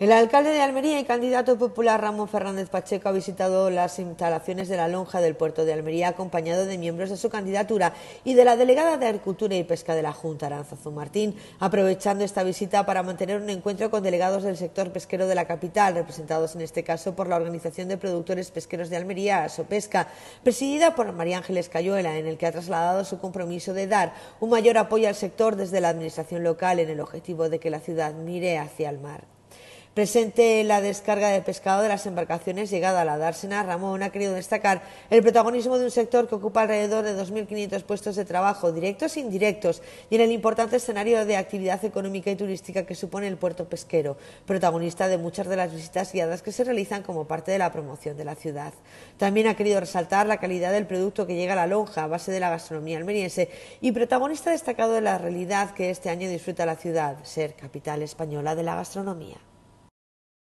El alcalde de Almería y candidato popular Ramón Fernández Pacheco ha visitado las instalaciones de la lonja del puerto de Almería acompañado de miembros de su candidatura y de la delegada de Agricultura y Pesca de la Junta, Aranzazu Martín, aprovechando esta visita para mantener un encuentro con delegados del sector pesquero de la capital, representados en este caso por la Organización de Productores Pesqueros de Almería, Pesca, presidida por María Ángeles Cayuela, en el que ha trasladado su compromiso de dar un mayor apoyo al sector desde la administración local en el objetivo de que la ciudad mire hacia el mar. Presente en la descarga de pescado de las embarcaciones llegada a la dársena, Ramón ha querido destacar el protagonismo de un sector que ocupa alrededor de 2.500 puestos de trabajo, directos e indirectos, y en el importante escenario de actividad económica y turística que supone el puerto pesquero, protagonista de muchas de las visitas guiadas que se realizan como parte de la promoción de la ciudad. También ha querido resaltar la calidad del producto que llega a la lonja, a base de la gastronomía almeriense, y protagonista destacado de la realidad que este año disfruta la ciudad, ser capital española de la gastronomía.